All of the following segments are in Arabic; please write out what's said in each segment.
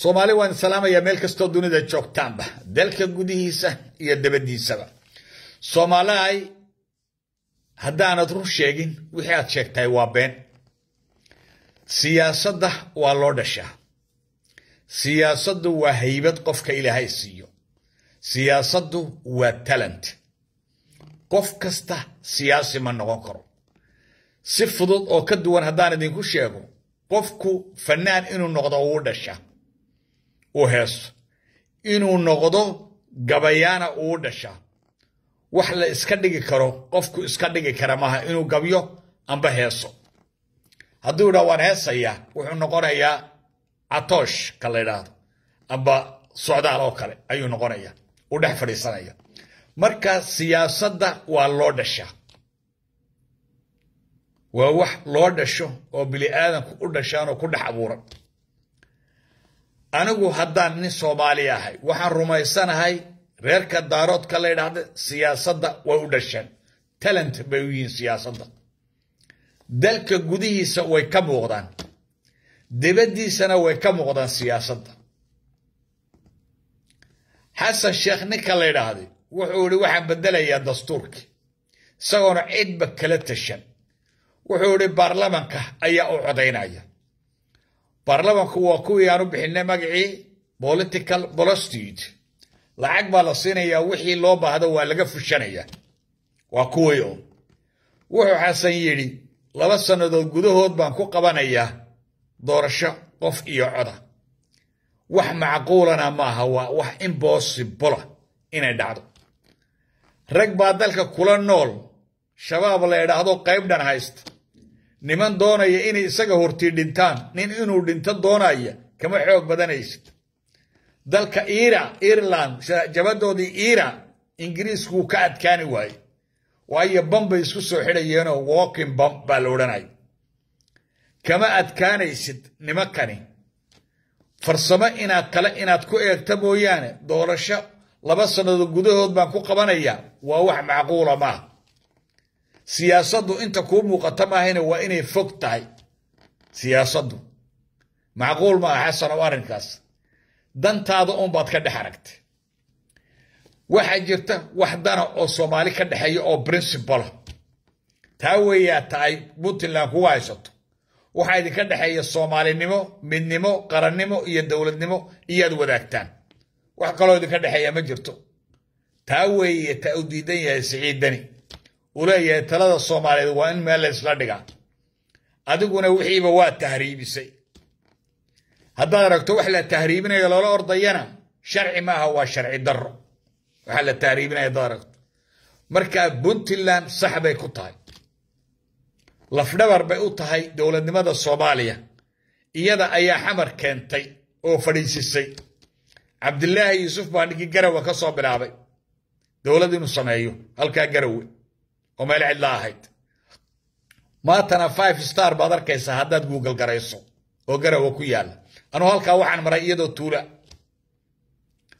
soomaali waan salaamayaa meel kastoo dunida joogtaanba dalka gudihiisa iyo dabadiisaba soomaalihay haddaanad run sheegin wixii aad sheegtahay waa been siyaasadda waa loo dhashaa siyaasaddu waa haybad qofka ilaahay siiyo siyaasaddu waa talent qof kasta siyaasi ma noqon karo si fudud oo ka duwan haddaan idinku sheego qofku fannaan inuu noqdo wuu dhasha u heesto inuu noqdo gabayaana uu dhashaa wax la iska dhigi karo qofku iska dhigi kara maaha inuu gabyo amba heeso hadduu dhaa waan heesayaa wuxuu noqonayaa catoosh ka la yidhaahdo amba socdaal oo kale ayuu noqonayaa uu dhex fadhiisanaya marka siyaasadda waa loo dhashaa waa wax loo dhasho oo bili aadanku u dhashaanoo ku dhex abuuran anigu haddaan nin soomaali ahay waxaan rumaysanahay reerka daaroodka la yidhaahda siyaasadda way u dhasheen talent bay u yihiin siyaasadda dalka gudihiisa way ka muuqdaan dibaddiisana way ka muuqdaan siyaasadda xasan sheekh ninka la yidhaahday wuxuu ihi waxaan bedelayaa dastuurkii isagoona cidba kala tashan wuxuu ihi baarlamanka ayaa u codaynaya baarlamanku waa kuwii aan u bixinay magacii political prestige lacag baa la siinayaa wixii loo baahdo waa laga fushanaya waa kuwii un wuxuu xasan yidhi laba sannadood gudahood baan ku qabanayaa doorasho qof iyo coda wax macquulana maaha waa wax imbossibla inay dhacdo rag baa dalka kula nool shabaab la idhaahdo qayb dhan haysta نمن دونايا إني إساقا هورتي دنتان نين إنو دنتان دونايا كما حيوك بدانيست دالك إيرا إيرلان جبادو دي إيرا إنجريس كو كاد كاني واي وأي بمب يسوسو حيدا يانو ووكين بمب بالوداناي كما أد كانيست نمكاني فرصما إنا تلا إنا تكو إيكتبو ياني دورشا لبسنا دو قدهود ما كو قبانيا ووح معقولة ماه سياسدو انت كوم موقت ما هنا واني فقتاي سياسدو معقول ما حسن وارنكاس دانتا دو امباد كده حركت واحد جرت واحد دانا او صومالي كده حي او برنسيبال تاوي تاي بوتلا كوايسط وحايد كده حي الصومالي نمو من نمو قرن نمو يد دولد نمو يد وداكتان وحقلو كده حي مجرتو تاوي تاوديدين يا سعيد داني ولاية تلاذا الصومالي وان ما لا يسلا دقا أدقونا وحيبا واد تهريب السي هدا ركتو وحلا تهريبنا يلا الأرض ينا شرعي ما هو شرعي در وحلا تهريبنا يدا ركت مركا بنت اللام صحبي كتاي لفنبر بأوتهاي دولة نمادا الصومالية إيادا أيا حمر كنتي أو فرنسي عبد الله يوسف بانكي قروا كصوب العبي دولة نصنعيو هل كان قروي وما لا إله هيد ما تنا فايف ستار بدر كيس هادات جوجل قريسو أو قرا وكويال أنا هالك واحد مرة يدو تولا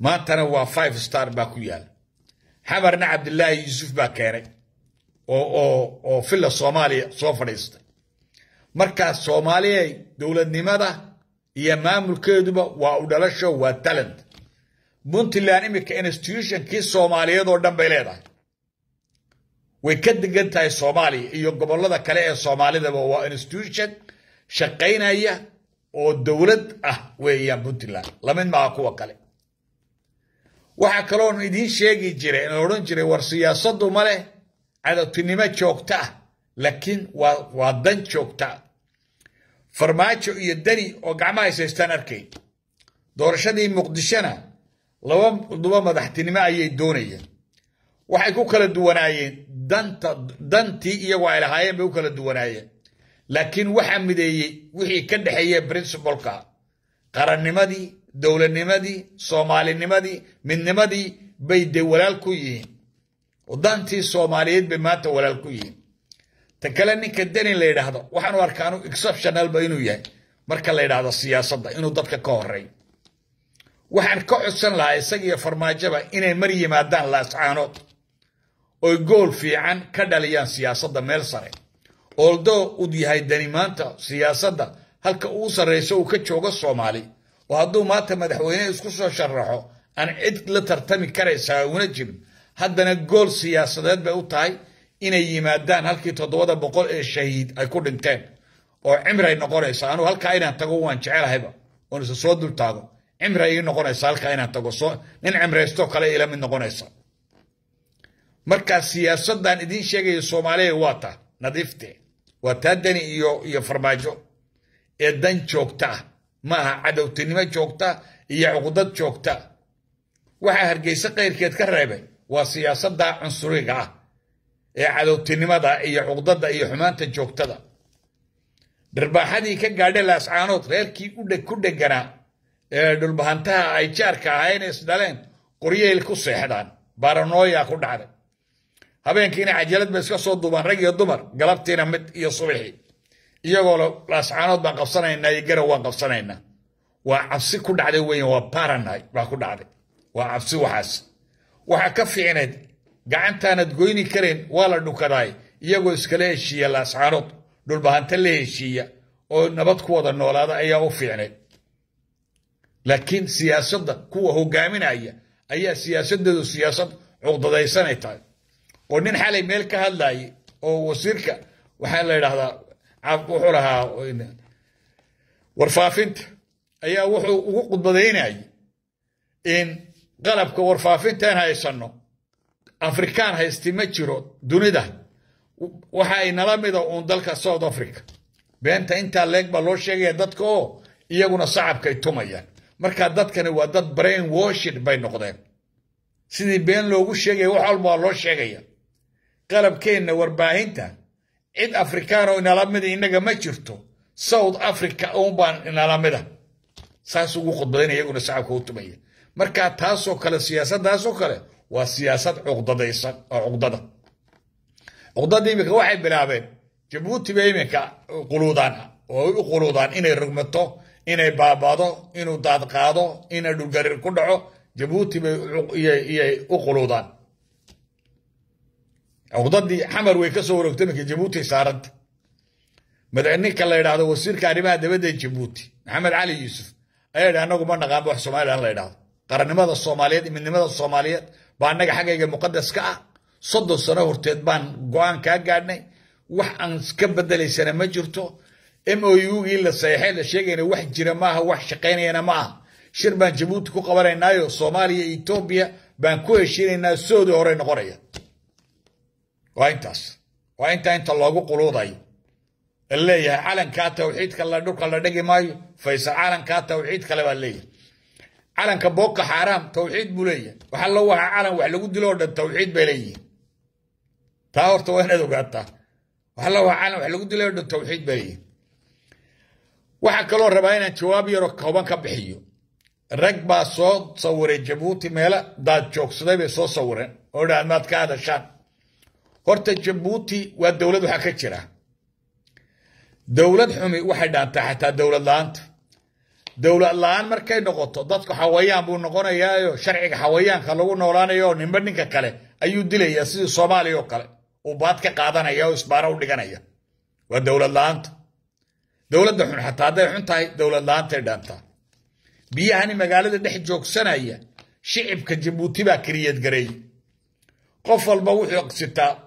ما تنا وا فايف ستار باكويال حبرنا عبد الله يوسف باكيري أو أو أو فيلا صومالي صوفريست مركز صومالي دولة نيمادا هي مامل كيدوبا وأودالاشو وتالنت بنت اللي أنا مك انستيوشن كيس صومالي دور دم بيلاتها way ka degan tahay soomaaliya iyo gobolada kale ee soomaalidaba waa institution shaqaynaya oo dowlad ah weeyaan puntland lamid maaha kuwa kale waxaa kaloon idiin sheegi jiray aan odhan jiray war siyaasadu ma leh cadotinimo joogta ah laakiin waa waa dan joogta farmaajo iyo dani oo gacmaha is haystaan arkay doorashadii muqdishona laba laba madaxtinimo ayay doonayeen waxay ku kala duwanaayeen danta dantii iyagu ay lahaayeen bay u kala duwanaayeen laakiin waxaa mideeyey wixii ka dhexeeye principalka qarannimadii dowladnimadii soomaalinimadii midnimadii bay dee walaal ku yihiin dantii soomaaliyeed bay maanta walaal ku yihiin ta kale ninka denin la yidhaahdo waxaanu arkaanu exceptionalba inuu yahay marka la yidhaahdo siyaasadda inuu dadka ka horey waxaan ka codsan lahaa isagiyo farmaajaba inay mar yimaadaan laascaanood oy gool fiican ka dhaliyaan siyaasadda meel sare oldoo uu yahay dani maanta siyaasadda halka uu sarrayso uu ka joogo soomaali oo hadduu maanta madaxweyne isku soo sharaxo aan cid la tartami karaysaa una jibin haddana gool siyaasadeed bay u tahay inay yimaadaan halkii toddobada boqol ee shahiid ay ku dhinteen oo cimray noqonaysa anuu halkaa inaan tago waan jecelahayba oon isa soo dultaago cimray ii noqonaysa halkaa inaan tago soo nin cimraysto kale ila mid noqonaysa markaa siyaasadan idin sheegaya soomaaliya waa ta nadiifte waa taa dani iyo farmaajo ee dan joogtaa ma aha cadowtinimo joogta iyo cuqdad joogta waxaa hargeyse kayrkeed ka reebay waa siyaasada cunsuriga ah ee cadowtinimada iyo cuqdada iyo xumaanta joogtada dharbaaxadii ka gaadha laascaanood reerkii ku dheganaa ee dhulbahantaha ay jaarka ahayn isdhaleen qoryeel ku seexdaan baranooya ku dhacday هبين كينا عجلت بس كصوت دمر رجل دمر قلبتينا مت يا صبحي يقول لا سبحان الله قفصنا إن يجرى وان قفصنا إن وعفسي كل عدي وين وبارنا ما كل عدي وعفسي وحاس وحكفي عند قعنت أنا تقولي كرين ولا نكراي يقول سكلي الشيء لا سبحان الله دول بهن تلي الشيء ونبت قوة النور هذا أيه وفي عند لكن سياسة قوة هو جامن أيه أيه سياسة ده سياسة عقدة ذي سنة تاني oo nin xalay meel ka hadlaye oo wasiirka waxaa la yidhaahdaa wuxuu lahaa warfaafinta ayaa wuxuu ugu khudbadaynayay in qalabka warfaafintaan haysanno afrikaan haysti ma jiro dunida waxa ay nala mida uun dalka south africa beenta intaa leeg baa loo sheegaya dadka oo iyaguna sacabka ay tumayaan marka dadkani waa dad brain washed bay noqdeen sidii been loogu sheegaya wax walba waa loo sheegaya قلب كينا ورباهينتا إد أفريكانو إن ألمدة إنك ما جرتو سود أفريكا أومبان إن ألمدة ساسوغو قد بدين يقول ساعة كوتو بي مركا تاسو كلا سياسة داسو كلا وسياسة عقدة ديسا عقدة دا عقدة دي ميكا واحد بلابين جبوتي بي ميكا قلودان وهو قلودان إنه رغمتو إنه بابادو إنه دادقادو إنه دلقرير كدعو جبوتي بي إيه إيه إيه قلودان cugdadii xamar way ka soo waroogtay markii jabuuti saaranta madaxninka la yidhaahdo wasiirka arrimaha dibadda ee jabuuti maxamed cali yuusuf ayaa yidhaha anagu ma naqaanba wax somalilan la yidhaahdo qarannimada soomaaliyeed midnimada soomaaliyeed baa annaga xaggayga muqadas ka ah soddon sano horteed baan go'aan kaa gaadhnay wax aan ka bedelaysana ma jirto m o ugii la saxeexay la sheegayna wax jira maaha wax shaqaynayana ma aha shir baan jabuuti ku qabanaynaayo soomaaliya etoobiya baan ku heshiinaynaa soodii horey noqonaya وانتاس وانت انت لوغو قلوضاي اللي يا علن كا توحيد كلا دوكا لا دغي ماي فيس علن كا توحيد كلا باللي علن كبوك حرام توحيد بولي وحا لو وها علن وح لوغو ديلو دن توحيد بيلي تاورتو وين ادو غاتا وحا لو وها علن وح لوغو ديلو دن توحيد بيلي وحا كلون ربعين ان جواب يرو كوبان كبحيو رك با صوت صوري جبوتي ميلا دا جوكس دا بي صوت صوري ودا مات كا هذا horta jabuuti waa dowlad waxaa ka jira dowlad xumi waxay dhaantaa xataa dowlad la-aanta dowlad la-aan markay noqoto dadku xawayaan buu noqonayaayo sharciga xawayaanka lagu noolaanayo ninba ninka kale ayuu dilayaa sidii soomaaliya oo kale uu baad ka qaadanaya oo isbaaro u dhiganaya waa dowlad la-aanta dowladda xun xataa hadday xun tahay dowlad la-aantay dhaantaa biyahani magaalada dhex joogsanaya shicibka jabuuti baa kiriyadgareeyey قفل بوحيق ستا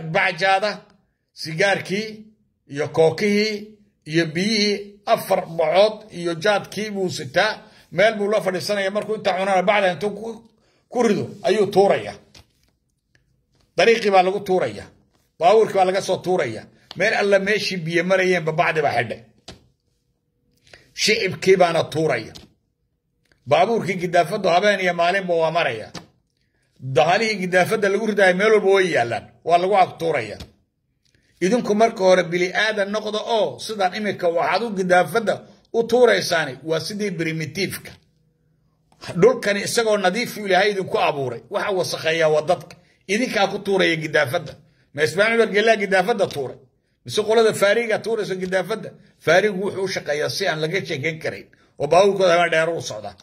بع جادة سيجار كي سيجاركي يكوكيه يبي أفر بعض يجاد كيبو ستا مال بولافر السنة يا مركو انت عنا بعد انت كردو ايو توريا طريقي بالغو توريا باورك بالغو سو توريا مال ألا ماشي بيا مريم ببعد بحده شيء بكيبانا توريا بابور كي قدافة دو يا مالين مريم daqalihii gidaafadda lagu ridaayo meel walba way yaallaan waa lagu agtuuraya idinku marka hore bili aadan noqda oo sidaan imika waxaad u gidaafadda u tuuraysaani waa sidii primitiifka dhulkani isagoo nadiifu ilaahay idinku abuuray waxa wasakheeya waa dadka idinkaa ku tuuraya gidaafadda ma ismaaciil bargelaa gidaafadda tuuray mise qolada faariga tuuraysa gidaafadda faarigu wuxuu u shaqeeyaa si aan laga sheekayn karayn oo baabuurkooda habaa dheer u socda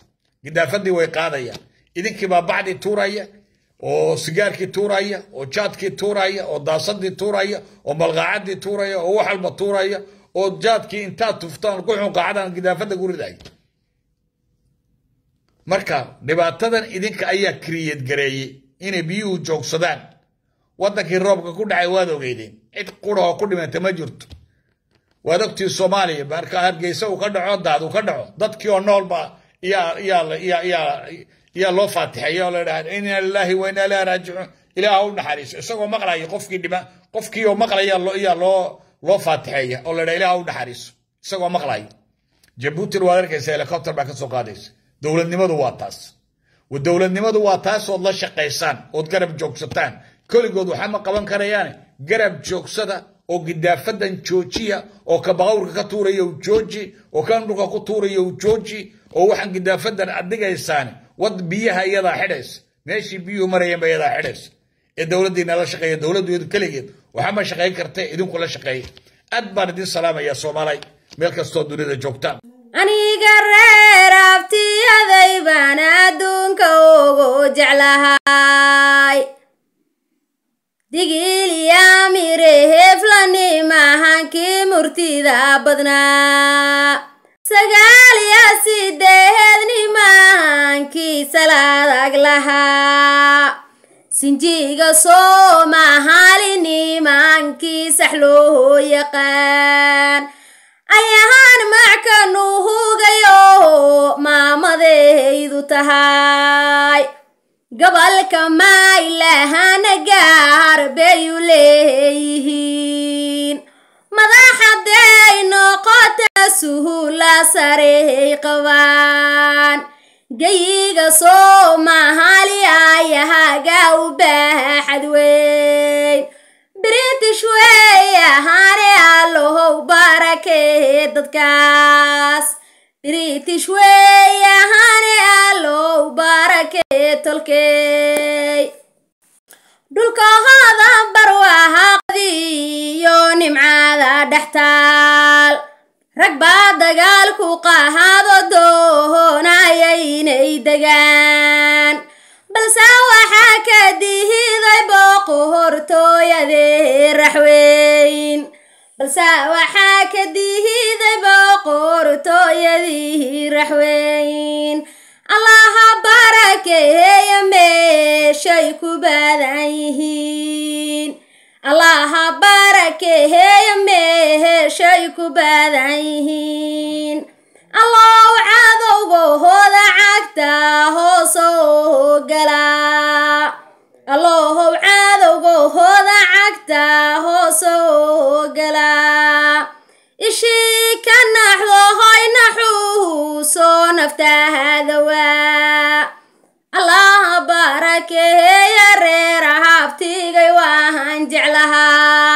gidaafadii way qaadayaan idinkii baa bacdi tuuraya او كي تورايا او كي تورايا او داسدي تورايا او ملغاعدي تورايا او وحلبا تورايا او جادكي انتا تفتان كوحو قاعدان قدافة دا قولي داي مركا نباتدان ادنك ايا كريت غريي اني بيو جوك سدان وادكي روبكا كود عيوادو غيدين ات قولوها كود ما تمجرد وادكتي سوماليا باركا هرقيسا وكدعو دادو كدعو دادكيو نول با يا يا يا يا يا يا لو فاتحي يا لله ان الله وانا لا رجع الى هو نحريس اسقو مقرا يقف كي دبا قف كي مقرا يا لو يا لو لو يا او لله الى هو نحريس اسقو مقرا جبوت الوادر كيس هليكوبتر باك سو قاديس دوله نمدو واتاس والدوله نمدو واتاس والله شقيسان ودرب جوكستان كل جود وحما قبان كريان قرب جوكسدا او قدافدا جوجيا او كباور كتوريو جوجي او كان روكا كتوريو جوجي او وحن قدافدا ادقايسان wad biyaha iyadaa xidhays meeshii biyuhu marayeen ba iyadaa xidhays ee dowladdiina la shaqeeya dowladdeedu keligeed waxama shaqayn karta la shaqeeya aad baan idin salaamayaa soomaalay meel kastoo dunida joogtaan aniga reer abtiyaday baan adduunka ugu jeclahay digiliya mire heflani murtida badnaa sagaaliyo sideed nimaankii salaadag lahaa sinjiga soomahali nimankii sax loo yaqaan ayahaan mackanu hugayo maamadeydu tahay gobolka maylahana gaar bayu leeyihiin madaxaday noqota suhula sarehey qabaan gayiga soomaali ayahaga u baaxad weyn british wey ahaane allahow barakee dadkaas british wey ahaane allow barakee tolkey dhulka hoodan bar wahaa nimcaada dhextaal rag baa ku qahaado doonayaynay degaan balse waxaa ka dihiday booqu hortooyadee raxweyn balse waxaa ka dihiday booqu hortooyadii raxweyn allaha barakeeya meeshay ku badan yihiin allaha barakeeya meeshay ku badan yihiin allow cadowgahooda cagta hoosoo gala aftaha dawaa allaha baarakeeya reer ahabtigay waahan jeclahaa